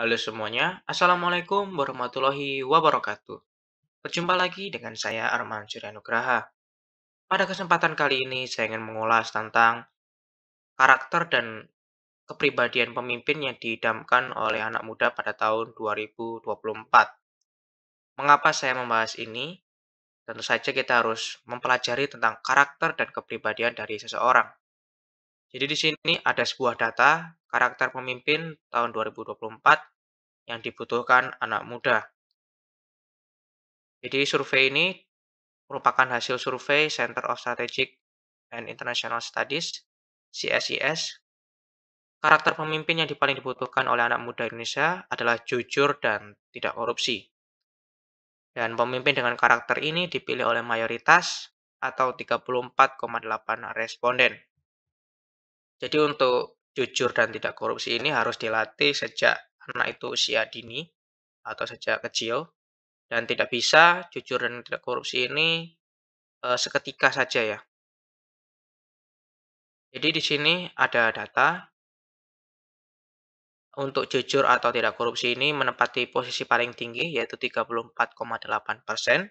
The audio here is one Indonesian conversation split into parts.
Halo semuanya, Assalamualaikum warahmatullahi wabarakatuh. Berjumpa lagi dengan saya Arman Suryanugraha. Pada kesempatan kali ini saya ingin mengulas tentang karakter dan kepribadian pemimpin yang diidamkan oleh anak muda pada tahun 2024. Mengapa saya membahas ini? Tentu saja kita harus mempelajari tentang karakter dan kepribadian dari seseorang. Jadi di sini ada sebuah data Karakter Pemimpin tahun 2024 yang dibutuhkan anak muda. Jadi survei ini merupakan hasil survei Center of Strategic and International Studies CSIS. Karakter pemimpin yang paling dibutuhkan oleh anak muda Indonesia adalah jujur dan tidak korupsi. Dan pemimpin dengan karakter ini dipilih oleh mayoritas atau 34,8 responden. Jadi untuk jujur dan tidak korupsi ini harus dilatih sejak anak itu usia dini atau sejak kecil dan tidak bisa jujur dan tidak korupsi ini e, seketika saja ya. Jadi di sini ada data untuk jujur atau tidak korupsi ini menempati posisi paling tinggi yaitu 34,8 persen,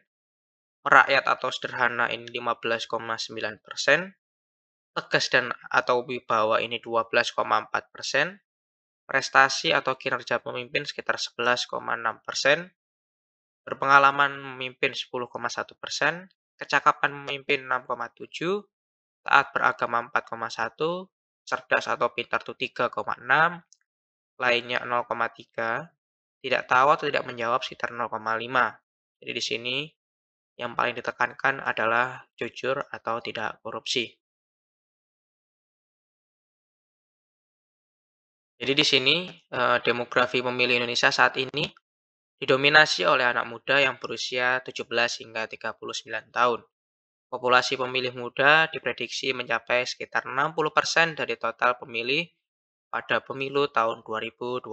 merakyat atau sederhana ini 15,9 persen, Tegas dan atau wibawa ini 12,4 persen, prestasi atau kinerja pemimpin sekitar 11,6 persen, berpengalaman memimpin 10,1 persen, kecakapan memimpin 6,7, taat beragama 4,1, cerdas atau pintar itu 3,6, lainnya 0,3, tidak tahu atau tidak menjawab sekitar 0,5. Jadi di sini yang paling ditekankan adalah jujur atau tidak korupsi. Jadi di sini eh, demografi pemilih Indonesia saat ini didominasi oleh anak muda yang berusia 17 hingga 39 tahun. Populasi pemilih muda diprediksi mencapai sekitar 60% dari total pemilih pada pemilu tahun 2024.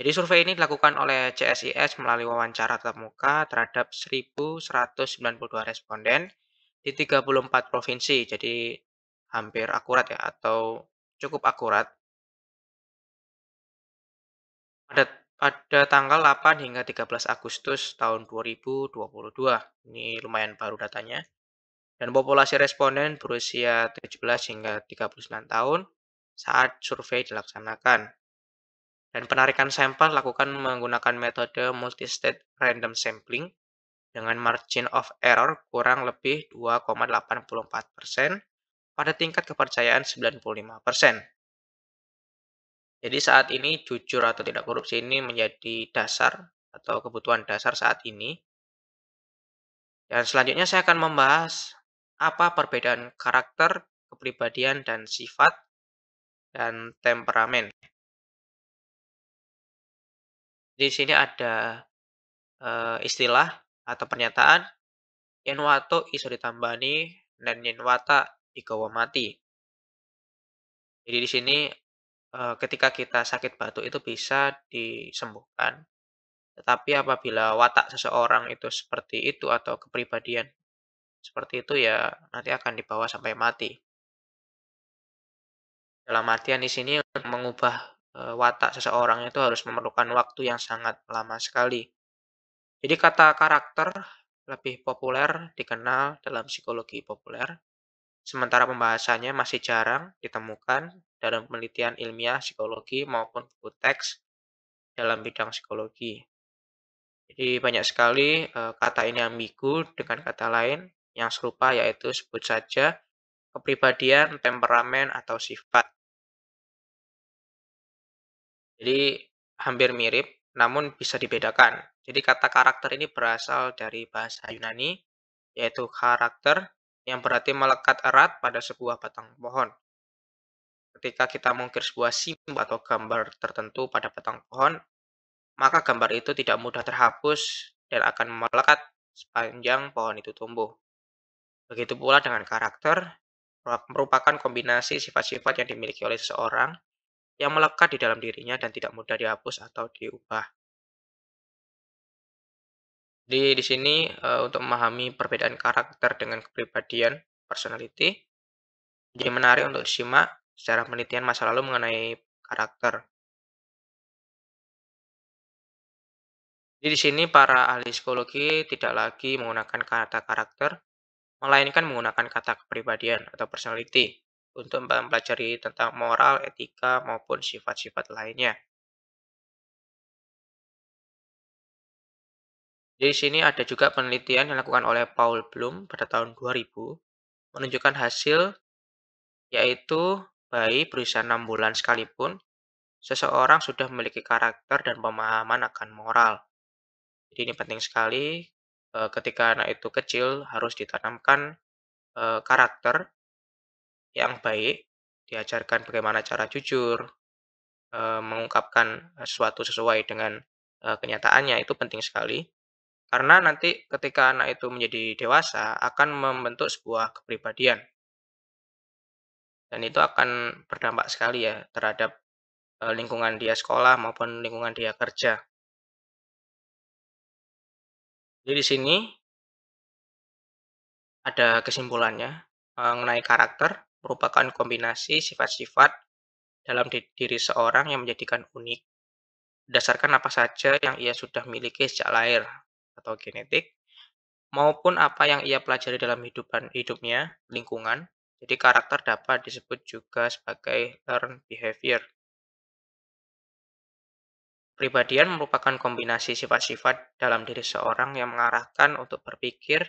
Jadi survei ini dilakukan oleh CSIS melalui wawancara tatap muka terhadap 1.192 responden di 34 provinsi. Jadi hampir akurat ya atau cukup akurat. Pada, pada tanggal 8 hingga 13 Agustus tahun 2022, ini lumayan baru datanya, dan populasi responden berusia 17 hingga 39 tahun saat survei dilaksanakan. Dan penarikan sampel lakukan menggunakan metode multistate random sampling dengan margin of error kurang lebih 2,84 persen pada tingkat kepercayaan 95%. Jadi saat ini jujur atau tidak korupsi ini menjadi dasar atau kebutuhan dasar saat ini. Dan selanjutnya saya akan membahas apa perbedaan karakter, kepribadian, dan sifat, dan temperamen. Di sini ada e, istilah atau pernyataan Yenwato iso ditambani dan Yenwata mati. Jadi di sini ketika kita sakit batuk itu bisa disembuhkan. Tetapi apabila watak seseorang itu seperti itu atau kepribadian seperti itu ya nanti akan dibawa sampai mati. Dalam artian di sini mengubah watak seseorang itu harus memerlukan waktu yang sangat lama sekali. Jadi kata karakter lebih populer dikenal dalam psikologi populer sementara pembahasannya masih jarang ditemukan dalam penelitian ilmiah psikologi maupun buku teks dalam bidang psikologi. Jadi banyak sekali eh, kata ini ambigu dengan kata lain yang serupa yaitu sebut saja kepribadian, temperamen, atau sifat. Jadi hampir mirip namun bisa dibedakan. Jadi kata karakter ini berasal dari bahasa Yunani yaitu karakter yang berarti melekat erat pada sebuah batang pohon. Ketika kita mengukir sebuah simbol atau gambar tertentu pada batang pohon, maka gambar itu tidak mudah terhapus dan akan melekat sepanjang pohon itu tumbuh. Begitu pula dengan karakter, merupakan kombinasi sifat-sifat yang dimiliki oleh seseorang yang melekat di dalam dirinya dan tidak mudah dihapus atau diubah. Jadi di sini uh, untuk memahami perbedaan karakter dengan kepribadian personality, jadi menarik untuk disimak secara penelitian masa lalu mengenai karakter. Jadi di sini para ahli psikologi tidak lagi menggunakan kata karakter, melainkan menggunakan kata kepribadian atau personality untuk mempelajari tentang moral, etika, maupun sifat-sifat lainnya. di sini ada juga penelitian yang dilakukan oleh Paul Bloom pada tahun 2000 menunjukkan hasil yaitu bayi berusia 6 bulan sekalipun seseorang sudah memiliki karakter dan pemahaman akan moral. Jadi ini penting sekali eh, ketika anak itu kecil harus ditanamkan eh, karakter yang baik, diajarkan bagaimana cara jujur, eh, mengungkapkan sesuatu sesuai dengan kenyataannya itu penting sekali. Karena nanti ketika anak itu menjadi dewasa akan membentuk sebuah kepribadian. Dan itu akan berdampak sekali ya terhadap e, lingkungan dia sekolah maupun lingkungan dia kerja. Jadi di sini ada kesimpulannya mengenai karakter merupakan kombinasi sifat-sifat dalam diri seorang yang menjadikan unik berdasarkan apa saja yang ia sudah miliki sejak lahir atau genetik maupun apa yang ia pelajari dalam hidupan hidupnya, lingkungan. Jadi karakter dapat disebut juga sebagai learned behavior. Pribadian merupakan kombinasi sifat-sifat dalam diri seorang yang mengarahkan untuk berpikir,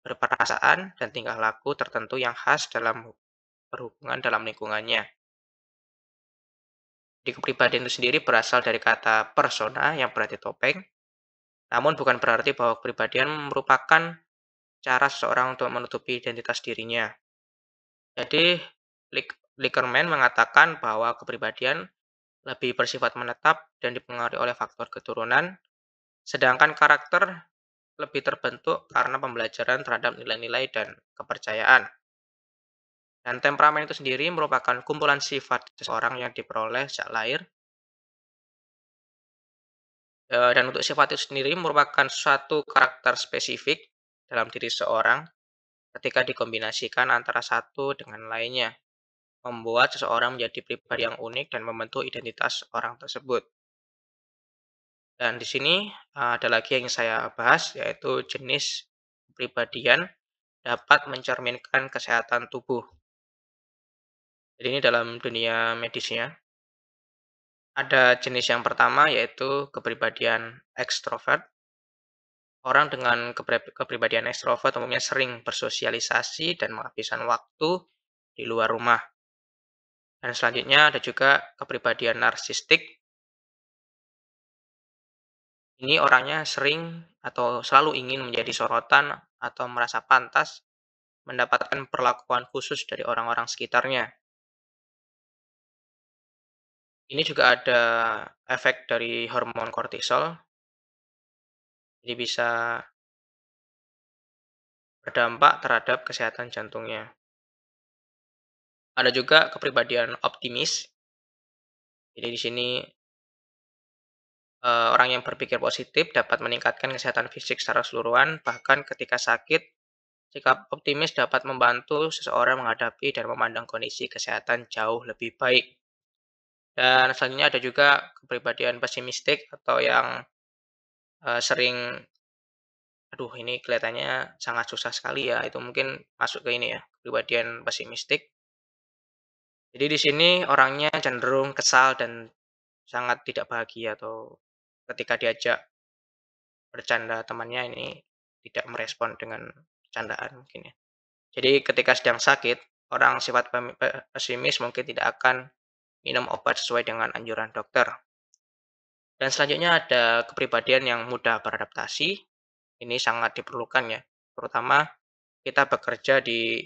berperasaan, dan tingkah laku tertentu yang khas dalam berhubungan dalam lingkungannya. Di kepribadian itu sendiri berasal dari kata persona yang berarti topeng, namun bukan berarti bahwa kepribadian merupakan cara seseorang untuk menutupi identitas dirinya. Jadi, Lickerman mengatakan bahwa kepribadian lebih bersifat menetap dan dipengaruhi oleh faktor keturunan, sedangkan karakter lebih terbentuk karena pembelajaran terhadap nilai-nilai dan kepercayaan. Dan temperamen itu sendiri merupakan kumpulan sifat seseorang yang diperoleh sejak lahir Eh, dan untuk sifat itu sendiri merupakan suatu karakter spesifik dalam diri seorang ketika dikombinasikan antara satu dengan lainnya, membuat seseorang menjadi pribadi yang unik dan membentuk identitas orang tersebut. Dan di sini eh, ada lagi yang saya bahas, yaitu jenis kepribadian dapat mencerminkan kesehatan tubuh. Jadi ini dalam dunia medisnya, ada jenis yang pertama yaitu kepribadian ekstrovert. Orang dengan kepribadian ekstrovert umumnya sering bersosialisasi dan menghabiskan waktu di luar rumah. Dan selanjutnya ada juga kepribadian narsistik. Ini orangnya sering atau selalu ingin menjadi sorotan atau merasa pantas mendapatkan perlakuan khusus dari orang-orang sekitarnya. Ini juga ada efek dari hormon kortisol. Jadi bisa berdampak terhadap kesehatan jantungnya. Ada juga kepribadian optimis. Jadi di sini eh, orang yang berpikir positif dapat meningkatkan kesehatan fisik secara keseluruhan, bahkan ketika sakit Sikap optimis dapat membantu seseorang menghadapi dan memandang kondisi kesehatan jauh lebih baik. Dan selanjutnya ada juga kepribadian pesimistik atau yang uh, sering aduh ini kelihatannya sangat susah sekali ya itu mungkin masuk ke ini ya kepribadian pesimistik jadi di sini orangnya cenderung kesal dan sangat tidak bahagia atau ketika diajak bercanda temannya ini tidak merespon dengan bercandaan mungkin ya jadi ketika sedang sakit orang sifat pesimis mungkin tidak akan minum obat sesuai dengan anjuran dokter. Dan selanjutnya ada kepribadian yang mudah beradaptasi. Ini sangat diperlukan ya, terutama kita bekerja di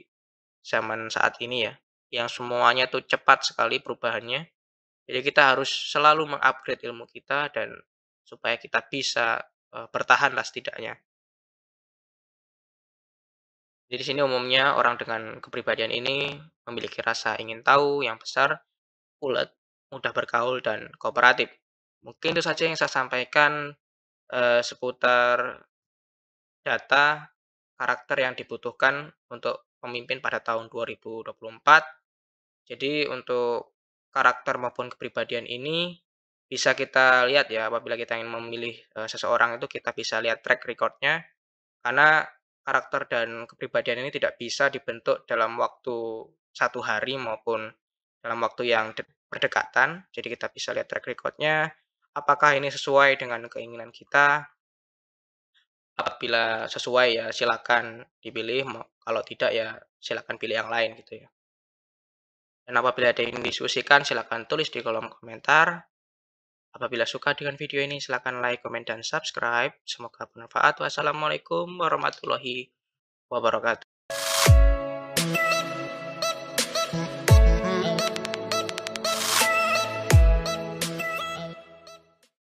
zaman saat ini ya, yang semuanya tuh cepat sekali perubahannya. Jadi kita harus selalu mengupgrade ilmu kita dan supaya kita bisa eh, bertahan lah setidaknya. Jadi di sini umumnya orang dengan kepribadian ini memiliki rasa ingin tahu yang besar ulet, mudah bergaul, dan kooperatif. Mungkin itu saja yang saya sampaikan eh, seputar data karakter yang dibutuhkan untuk pemimpin pada tahun 2024. Jadi untuk karakter maupun kepribadian ini bisa kita lihat ya apabila kita ingin memilih e, seseorang itu kita bisa lihat track recordnya karena karakter dan kepribadian ini tidak bisa dibentuk dalam waktu satu hari maupun dalam waktu yang berdekatan. Jadi kita bisa lihat track recordnya, apakah ini sesuai dengan keinginan kita. Apabila sesuai ya silakan dipilih, kalau tidak ya silakan pilih yang lain gitu ya. Dan apabila ada yang diskusikan silakan tulis di kolom komentar. Apabila suka dengan video ini silakan like, komen, dan subscribe. Semoga bermanfaat. Wassalamualaikum warahmatullahi wabarakatuh.